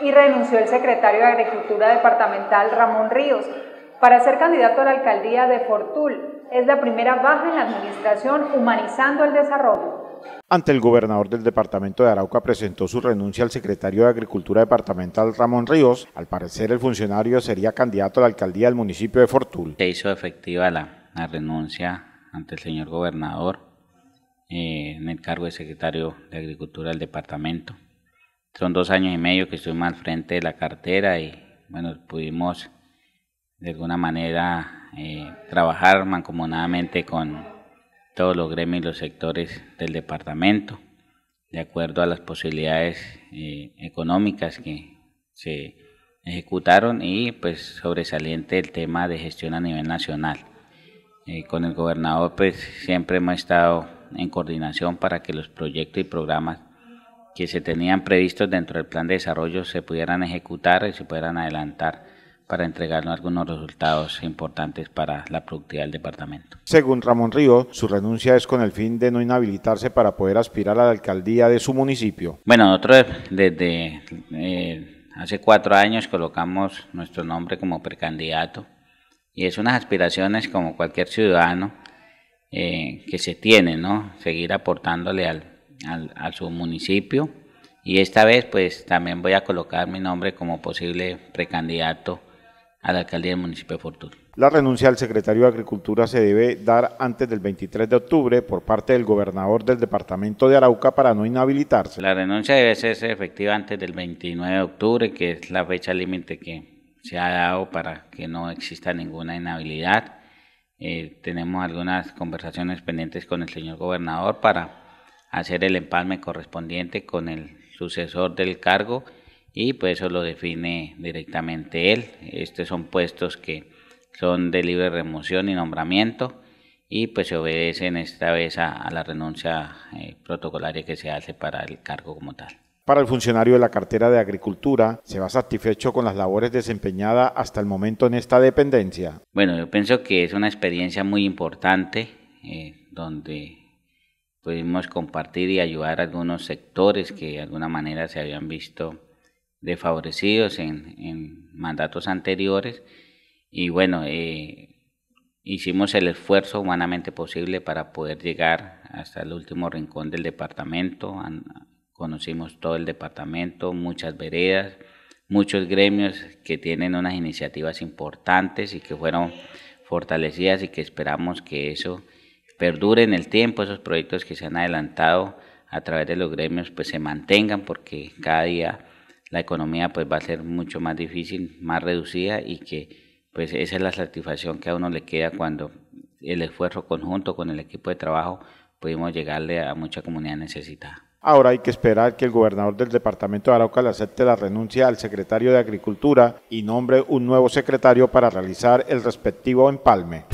y renunció el secretario de Agricultura Departamental Ramón Ríos para ser candidato a la alcaldía de Fortul. Es la primera baja en la administración humanizando el desarrollo. Ante el gobernador del departamento de Arauca presentó su renuncia al secretario de Agricultura Departamental Ramón Ríos. Al parecer el funcionario sería candidato a la alcaldía del municipio de Fortul. Se hizo efectiva la, renuncia ante el señor gobernador eh, en el cargo de secretario de Agricultura del departamento. Son dos años y medio que estoy al frente de la cartera y bueno, pudimos de alguna manera eh, trabajar mancomunadamente con todos los gremios y los sectores del departamento, de acuerdo a las posibilidades eh, económicas que se ejecutaron y pues sobresaliente el tema de gestión a nivel nacional. Eh, con el gobernador pues siempre hemos estado en coordinación para que los proyectos y programas que se tenían previstos dentro del plan de desarrollo se pudieran ejecutar y se pudieran adelantar para entregarnos algunos resultados importantes para la productividad del departamento. Según Ramón Río, su renuncia es con el fin de no inhabilitarse para poder aspirar a la alcaldía de su municipio. Bueno, nosotros desde eh, hace cuatro años colocamos nuestro nombre como precandidato y es unas aspiraciones como cualquier ciudadano eh, que se tiene, ¿no? Seguir aportándole al al, a su municipio y esta vez pues también voy a colocar mi nombre como posible precandidato a la alcaldía del municipio de Fortuna. La renuncia al secretario de Agricultura se debe dar antes del 23 de octubre por parte del gobernador del departamento de Arauca para no inhabilitarse. La renuncia debe ser efectiva antes del 29 de octubre, que es la fecha límite que se ha dado para que no exista ninguna inhabilidad. Eh, tenemos algunas conversaciones pendientes con el señor gobernador para hacer el empalme correspondiente con el sucesor del cargo y pues eso lo define directamente él. Estos son puestos que son de libre remoción y nombramiento y pues se obedecen esta vez a, la renuncia eh, protocolaria que se hace para el cargo como tal. Para el funcionario de la cartera de Agricultura, ¿se va satisfecho con las labores desempeñadas hasta el momento en esta dependencia? Bueno, yo pienso que es una experiencia muy importante eh, donde pudimos compartir y ayudar a algunos sectores que de alguna manera se habían visto desfavorecidos en, mandatos anteriores. Y bueno, eh, hicimos el esfuerzo humanamente posible para poder llegar hasta el último rincón del departamento. Conocimos todo el departamento, muchas veredas, muchos gremios que tienen unas iniciativas importantes y que fueron fortalecidas y que esperamos que eso perduren el tiempo, esos proyectos que se han adelantado a través de los gremios pues se mantengan porque cada día la economía pues va a ser mucho más difícil, más reducida y que pues esa es la satisfacción que a uno le queda cuando el esfuerzo conjunto con el equipo de trabajo pudimos llegarle a mucha comunidad necesitada. Ahora hay que esperar que el gobernador del departamento de Arauca le acepte la renuncia al secretario de Agricultura y nombre un nuevo secretario para realizar el respectivo empalme.